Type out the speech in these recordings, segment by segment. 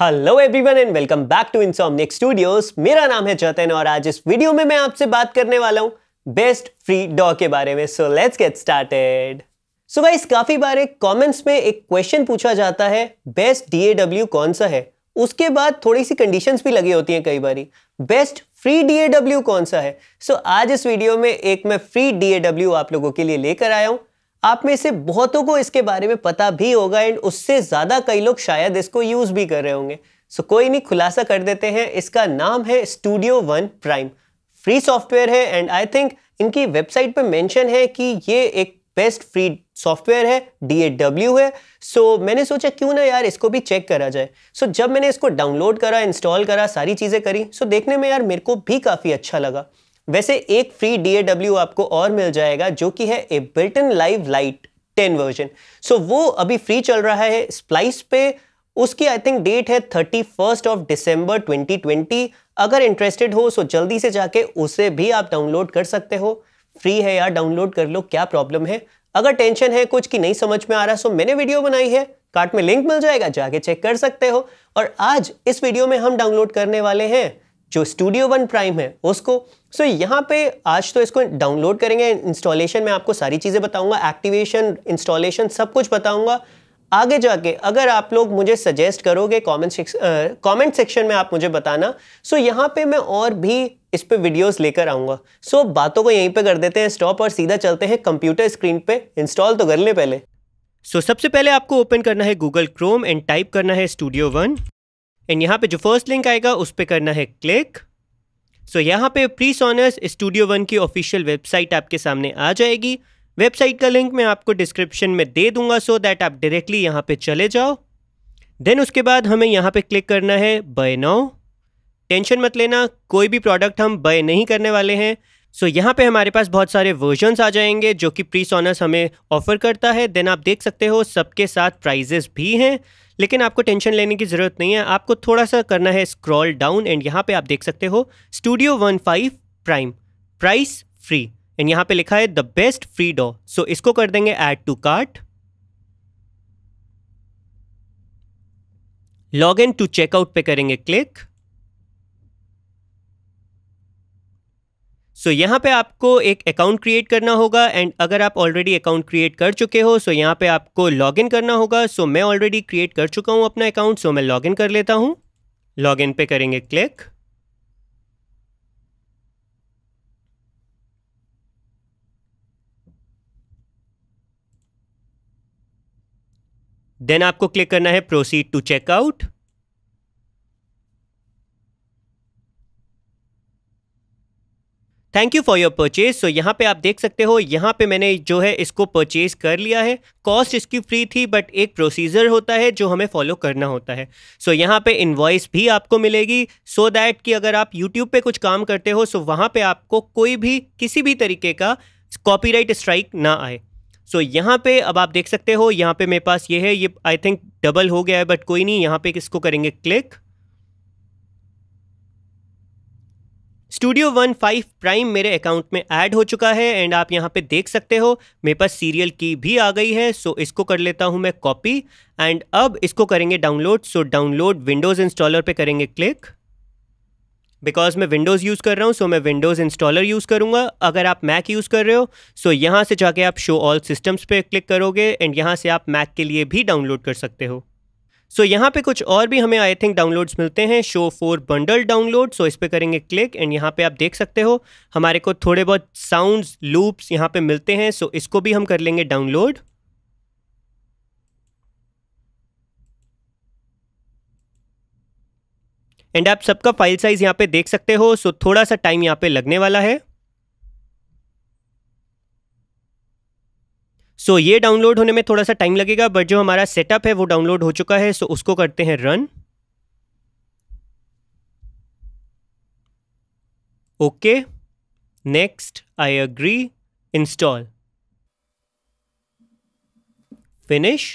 Hello everyone and welcome back to Insomniac Studios मेरा नाम है जतन और आज इस वीडियो में मैं आपसे बात करने वाला हूँ बेस्ट फ्री डॉ के बारे में so let's get started so guys काफी बार एक कमेंट्स में एक क्वेश्चन पूछा जाता है बेस्ट डीएडब्ल्यू कौन सा है उसके बाद थोड़ी सी कंडीशंस भी लगी होती हैं कई बार बेस्ट फ्री डीएडब्ल्यू कौन सा है सो so, आज इस वीडियो में एक मैं फ्री डीएडब्ल्यू आप लोगों के लिए लेकर आया हूँ आप में से बहुतों को इसके बारे में पता भी होगा एंड उससे ज़्यादा कई लोग शायद इसको यूज़ भी कर रहे होंगे सो so, कोई नहीं खुलासा कर देते हैं इसका नाम है Studio One Prime free software है एंड आई थिंक इनकी वेबसाइट पे मेंशन है कि ये एक बेस्ट फ्री सॉफ्टवेयर है डी ए डब्ल्यू है सो so, मैंने सोचा क्यों ना यार इसको भी चेक करा जाए सो so, जब मैंने इसको डाउनलोड करा इंस्टॉल करा सारी चीज़ें करी सो so, देखने में यार मेरे को भी काफ़ी अच्छा लगा वैसे एक फ्री डी आपको और मिल जाएगा जो कि है Ableton Live Lite ten version so वो अभी फ्री चल रहा है स्प्लाइस पे उसकी आई थिंक डेट है thirty first of December twenty twenty अगर इंटरेस्टेड हो सो जल्दी से जाके उसे भी आप डाउनलोड कर सकते हो फ्री है यार डाउनलोड कर लो क्या प्रॉब्लम है अगर टेंशन है कुछ की नहीं समझ में आ रहा सो मैंने वीडियो बनाई है कार्ट में लिंक मिल जाएगा जाके चेक कर सकते हो और आज इस वीडियो में हम डाउनलोड करने वाले हैं जो स्टूडियो वन प्राइम है उसको सो so, यहाँ पे आज तो इसको डाउनलोड करेंगे इंस्टॉलेशन में आपको सारी चीज़ें बताऊंगा एक्टिवेशन इंस्टॉलेशन सब कुछ बताऊंगा आगे जाके अगर आप लोग मुझे सजेस्ट करोगे कमेंट कमेंट सेक्शन में आप मुझे बताना सो so, यहाँ पे मैं और भी इस पर वीडियोज लेकर आऊँगा सो so, बातों को यहीं पर कर देते हैं स्टॉप और सीधा चलते हैं कंप्यूटर स्क्रीन पर इंस्टॉल तो कर लें पहले सो so, सबसे पहले आपको ओपन करना है गूगल क्रोम एंड टाइप करना है स्टूडियो वन एंड यहाँ पे जो फर्स्ट लिंक आएगा उस पर करना है क्लिक सो so, यहाँ पे प्री सोनर्स स्टूडियो वन की ऑफिशियल वेबसाइट आपके सामने आ जाएगी वेबसाइट का लिंक मैं आपको डिस्क्रिप्शन में दे दूंगा सो so दैट आप डायरेक्टली यहाँ पे चले जाओ देन उसके बाद हमें यहाँ पे क्लिक करना है बय नाउ टेंशन मत लेना कोई भी प्रोडक्ट हम बय नहीं करने वाले हैं सो so, यहाँ पे हमारे पास बहुत सारे वर्जन्स आ जाएंगे जो कि प्री सोनर्स हमें ऑफर करता है देन आप देख सकते हो सबके साथ प्राइजेस भी हैं लेकिन आपको टेंशन लेने की ज़रूरत नहीं है आपको थोड़ा सा करना है स्क्रॉल डाउन एंड यहाँ पे आप देख सकते हो Studio One five Prime price free and यहाँ पे लिखा है द बेस्ट फ्री डॉ सो इसको कर देंगे add to cart log in to checkout पे करेंगे क्लिक सो so, यहाँ पे आपको एक अकाउंट क्रिएट करना होगा एंड अगर आप ऑलरेडी अकाउंट क्रिएट कर चुके हो सो so यहाँ पे आपको लॉगिन करना होगा सो so, मैं ऑलरेडी क्रिएट कर चुका हूँ अपना अकाउंट सो so मैं लॉगिन कर लेता हूँ लॉगिन पे करेंगे क्लिक देन आपको क्लिक करना है proceed to checkout thank you for your purchase so यहाँ पे आप देख सकते हो यहाँ पे मैंने जो है इसको परचेज कर लिया है कॉस्ट इसकी फ्री थी बट एक प्रोसीजर होता है जो हमें फॉलो करना होता है सो so, यहाँ पे इन्वॉइस भी आपको मिलेगी सो so दैट कि अगर आप यूट्यूब पे कुछ काम करते हो सो so वहाँ पे आपको कोई भी किसी भी तरीके का कॉपीराइट स्ट्राइक ना आए सो so, यहाँ पे अब आप देख सकते हो यहाँ पे मेरे पास ये है ये आई थिंक डबल हो गया है बट कोई नहीं यहाँ पे इसको करेंगे click Studio One five Prime मेरे अकाउंट में ऐड हो चुका है एंड आप यहाँ पे देख सकते हो मेरे पास सीरियल की भी आ गई है सो इसको कर लेता हूँ मैं कॉपी एंड अब इसको करेंगे download so download Windows installer पे करेंगे क्लिक बिकॉज मैं विंडोज़ यूज़ कर रहा हूँ सो so मैं विंडोज़ इंस्टॉलर यूज़ करूँगा अगर आप मैक यूज़ कर रहे हो सो so यहाँ से जाके आप शो ऑल सिस्टम्स पे क्लिक करोगे एंड यहाँ से आप मैक के लिए भी डाउनलोड कर सकते हो सो so, यहाँ पे कुछ और भी हमें आई थिंक डाउनलोड्स मिलते हैं show four bundle download so इस पर करेंगे क्लिक एंड यहाँ पे आप देख सकते हो हमारे को थोड़े बहुत साउंड्स लूप्स यहाँ पे मिलते हैं सो so इसको भी हम कर लेंगे डाउनलोड एंड आप सबका फाइल साइज़ यहाँ पे देख सकते हो सो so थोड़ा सा टाइम यहाँ पे लगने वाला है सो ये डाउनलोड होने में थोड़ा सा टाइम लगेगा बट जो हमारा सेटअप है वो डाउनलोड हो चुका है सो उसको करते हैं run okay next I agree install finish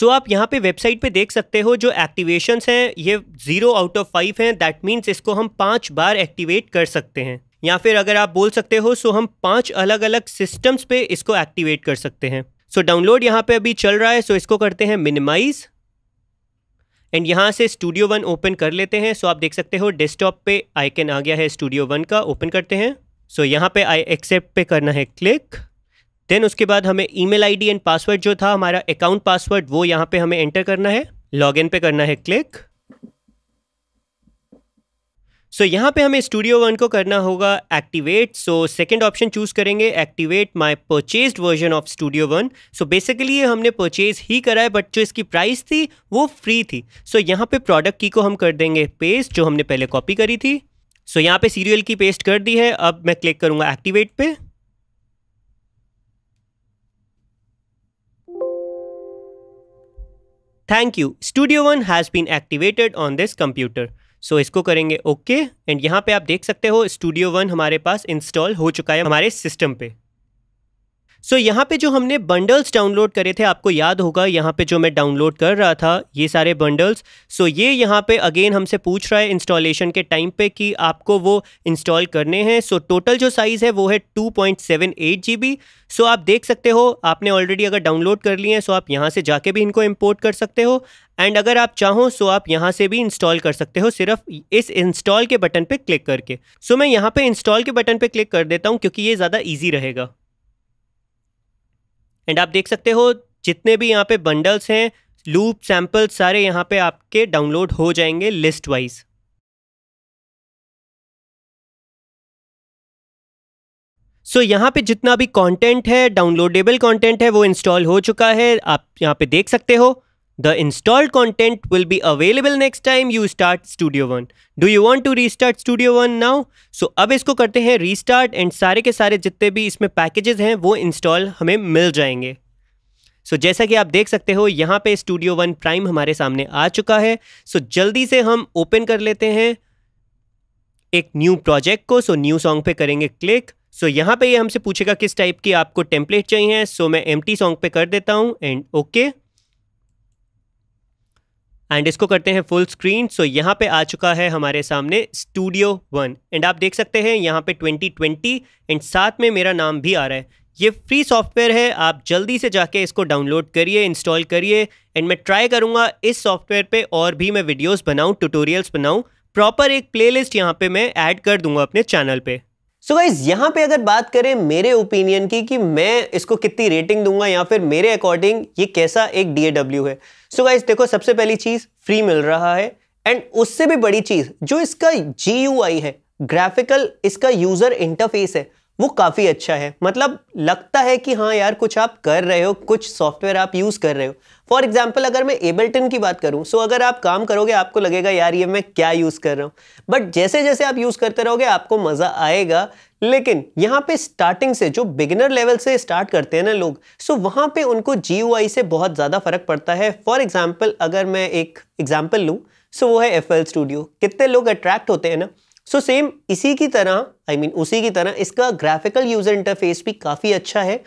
so आप यहाँ पे वेबसाइट पे देख सकते हो जो एक्टिवेशंस हैं ये ज़ीरो आउट ऑफ फाइव हैं दैट मीन्स इसको हम पांच बार एक्टिवेट कर सकते हैं या फिर अगर आप बोल सकते हो सो हम पांच अलग अलग सिस्टम्स पे इसको एक्टिवेट कर सकते हैं सो डाउनलोड यहाँ पे अभी चल रहा है सो इसको करते हैं मिनिमाइज एंड यहाँ से स्टूडियो वन ओपन कर लेते हैं सो आप देख सकते हो डेस्कटॉप पे आइकन आ गया है स्टूडियो वन का ओपन करते हैं सो so, यहाँ पे आई एक्सेप्ट पे करना है क्लिक देन उसके बाद हमें ईमेल आईडी एंड पासवर्ड जो था हमारा अकाउंट पासवर्ड वो यहाँ पे हमें एंटर करना है लॉगिन पे करना है क्लिक सो so, यहाँ पे हमें स्टूडियो वन को करना होगा activate so second option choose करेंगे activate my purchased version of Studio One so basically ये हमने परचेज ही करा है बट जो इसकी प्राइस थी वो फ्री थी सो so, यहाँ पे प्रोडक्ट की को हम कर देंगे पेस्ट जो हमने पहले कॉपी करी थी सो so, यहाँ पे सीरियल की पेस्ट कर दी है अब मैं क्लिक करूँगा एक्टिवेट पे thank you Studio One has been activated on this computer so so, इसको करेंगे ओके okay, एंड यहाँ पे आप देख सकते हो स्टूडियो वन हमारे पास इंस्टॉल हो चुका है हमारे सिस्टम पे सो so, यहाँ पे जो हमने बंडल्स डाउनलोड करे थे आपको याद होगा यहाँ पे जो मैं डाउनलोड कर रहा था ये सारे बंडल्स सो so, ये यहाँ पे अगेन हमसे पूछ रहा है इंस्टॉलेशन के टाइम पे कि आपको वो इंस्टॉल करने हैं सो so, टोटल जो साइज़ है वो है 2.78 बी सो आप देख सकते हो आपने ऑलरेडी अगर डाउनलोड कर लिए हैं सो आप यहाँ से जाके भी इनको इम्पोर्ट कर सकते हो एंड अगर आप चाहो सो आप यहाँ से भी इंस्टॉल कर सकते हो सिर्फ इस इंस्टॉल के बटन पे क्लिक करके सो मैं यहाँ पे इंस्टॉल के बटन पे क्लिक कर देता हूँ क्योंकि ये ज़्यादा ईजी रहेगा एंड आप देख सकते हो जितने भी यहाँ पे बंडल्स हैं लूप सैम्पल सारे यहाँ पे आपके डाउनलोड हो जाएंगे लिस्ट वाइज सो so, यहाँ पे जितना भी कंटेंट है डाउनलोडेबल कंटेंट है वो इंस्टॉल हो चुका है आप यहाँ पे देख सकते हो The installed content will be available next time you start Studio One. Do you want to restart Studio One now? So अब इसको करते हैं restart and सारे के सारे जितने भी इसमें packages हैं वो install हमें मिल जाएंगे सो so, जैसा कि आप देख सकते हो यहाँ पे स्टूडियो वन प्राइम हमारे सामने आ चुका है सो so, जल्दी से हम ओपन कर लेते हैं एक न्यू प्रोजेक्ट को सो so, न्यू सॉन्ग पे करेंगे क्लिक सो so, यहाँ पे ये यह हमसे पूछेगा किस टाइप की आपको टेम्पलेट चाहिए सो so, मैं एम सॉन्ग पे कर देता हूँ एंड ओके okay. एंड इसको करते हैं फुल स्क्रीन सो यहाँ पे आ चुका है हमारे सामने स्टूडियो वन एंड आप देख सकते हैं यहाँ पे 2020 एंड साथ में मेरा नाम भी आ रहा है ये फ्री सॉफ्टवेयर है आप जल्दी से जाके इसको डाउनलोड करिए इंस्टॉल करिए एंड मैं ट्राई करूँगा इस सॉफ्टवेयर पे और भी मैं वीडियोस बनाऊँ ट्यूटोरियल्स बनाऊँ प्रॉपर एक प्लेलिस्ट यहाँ पर मैं ऐड कर दूंगा अपने चैनल पर सो so गाइज यहाँ पे अगर बात करें मेरे ओपिनियन की कि मैं इसको कितनी रेटिंग दूंगा या फिर मेरे अकॉर्डिंग ये कैसा एक डीएडब्ल्यू है सो so गाइज देखो सबसे पहली चीज़ फ्री मिल रहा है एंड उससे भी बड़ी चीज़ जो इसका जी है ग्राफिकल इसका यूज़र इंटरफेस है वो काफ़ी अच्छा है मतलब लगता है कि हाँ यार कुछ आप कर रहे हो कुछ सॉफ्टवेयर आप यूज़ कर रहे हो फॉर एग्जाम्पल अगर मैं एबल्टन की बात करूँ सो अगर आप काम करोगे आपको लगेगा यार ये मैं क्या यूज़ कर रहा हूँ बट जैसे जैसे आप यूज़ करते रहोगे आपको मज़ा आएगा लेकिन यहाँ पे स्टार्टिंग से जो बिगिनर लेवल से स्टार्ट करते हैं ना लोग सो वहाँ पे उनको जी से बहुत ज़्यादा फ़र्क पड़ता है फॉर एग्ज़ाम्पल अगर मैं एक एग्ज़ाम्पल लूँ सो वो है एफ स्टूडियो कितने लोग अट्रैक्ट होते हैं ना सो so सेम इसी की तरह आई I मीन mean, उसी की तरह इसका ग्राफिकल यूजर इंटरफेस भी काफ़ी अच्छा है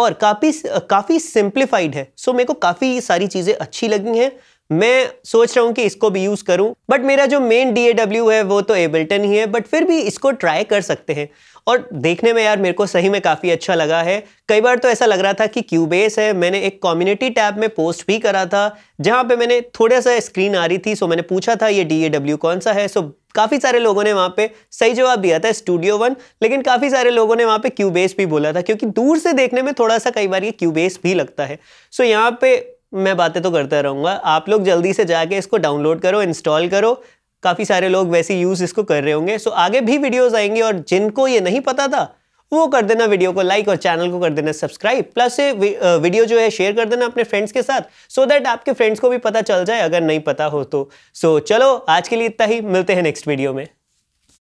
और काफ़ी काफ़ी सिंप्लीफाइड है सो so, मेरे को काफ़ी सारी चीज़ें अच्छी लगी हैं मैं सोच रहा हूँ कि इसको भी यूज़ करूँ बट मेरा जो मेन डी है वो तो एबल्टन ही है बट फिर भी इसको ट्राई कर सकते हैं और देखने में यार मेरे को सही में काफ़ी अच्छा लगा है कई बार तो ऐसा लग रहा था कि क्यूबेस है मैंने एक कम्युनिटी टैब में पोस्ट भी करा था जहाँ पे मैंने थोड़ा सा स्क्रीन आ रही थी सो मैंने पूछा था ये डी कौन सा है सो काफ़ी सारे लोगों ने वहाँ पे सही जवाब दिया था स्टूडियो वन लेकिन काफ़ी सारे लोगों ने वहाँ पे क्यूबेस भी बोला था क्योंकि दूर से देखने में थोड़ा सा कई बार ये क्यूबेस भी लगता है सो so, यहाँ पे मैं बातें तो करता रहूँगा आप लोग जल्दी से जाके इसको डाउनलोड करो इंस्टॉल करो काफ़ी सारे लोग वैसे यूज़ इसको कर रहे होंगे सो so, आगे भी वीडियोज़ आएंगे और जिनको ये नहीं पता था वो कर देना वीडियो को लाइक और चैनल को कर देना सब्सक्राइब प्लस ये वीडियो जो है शेयर कर देना अपने फ्रेंड्स के साथ सो so दैट आपके फ्रेंड्स को भी पता चल जाए अगर नहीं पता हो तो सो so, चलो आज के लिए इतना ही मिलते हैं नेक्स्ट वीडियो में